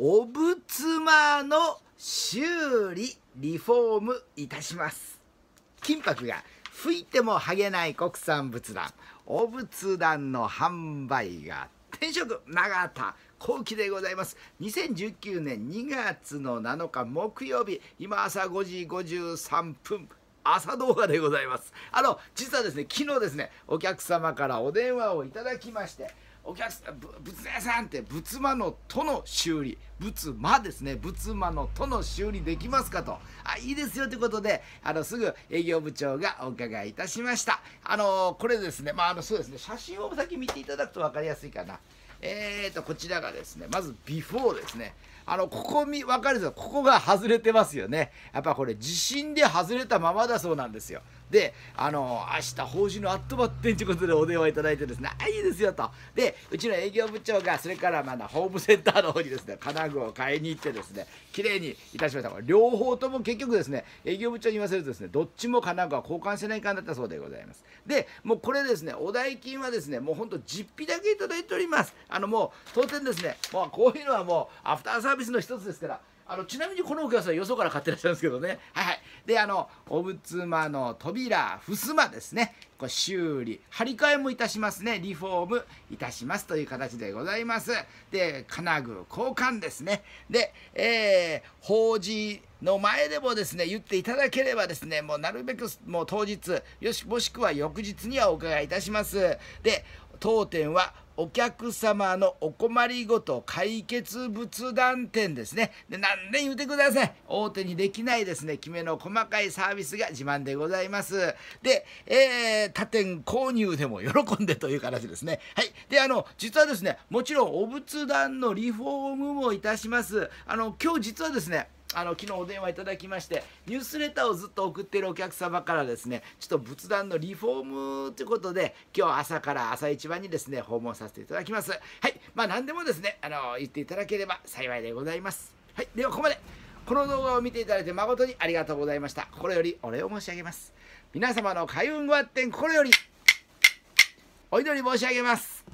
お仏間の修理リフォームいたします金箔が吹いても剥げない国産仏壇お仏壇の販売が転職永田後期でございます2019年2月の7日木曜日今朝5時53分朝動画でございますあの実はですね昨日ですねお客様からお電話をいただきましてお客さん仏屋さんって仏間のとの修理仏間ですね仏間のとの修理できますかとあいいですよということであのすぐ営業部長がお伺いいたしましたあのこれですねまああのそうですね写真を先見ていただくと分かりやすいかなえーとこちらがですねまずビフォーですねあのここ見分かるぞここが外れてますよねやっぱこれ地震で外れたままだそうなんですよで、あのー、明日、法事のアットバッテンということでお電話いただいてですね、あ、いいですよと。で、うちの営業部長が、それからまだホームセンターの方にですね、金具を買いに行ってですね、綺麗にいたしました。両方とも結局ですね、営業部長に言わせるとですね、どっちも金具は交換しないかんだったそうでございます。で、もうこれですね、お代金はですね、もうほんと実費だけいただいております。あの、もう、当然ですね、もうこういうのはもう、アフターサービスの一つですから、あのちなみにこのお客さんよそから買ってらっしゃるんですけどねはいはいであのお仏間の扉襖ですねこれ修理張り替えもいたしますねリフォームいたしますという形でございますで金具交換ですねで、えー、法事の前でもですね言っていただければですねもうなるべくもう当日よしもしくは翌日にはお伺いいたしますで当店はお客様のお困りごと解決仏壇店ですね。で、何で言うてください。大手にできないですね、きめの細かいサービスが自慢でございます。で、えー、他店購入でも喜んでという形ですね。はい。で、あの、実はですね、もちろんお仏壇のリフォームもいたします。あの、今日実はですね、あの昨日お電話いただきましてニュースレターをずっと送ってるお客様からですねちょっと仏壇のリフォームということで今日朝から朝一番にですね訪問させていただきますはいまあ何でもですねあの言っていただければ幸いでございますはいではここまでこの動画を見ていただいて誠にありがとうございました心よりお礼を申し上げます皆様の開運ご発展心よりお祈り申し上げます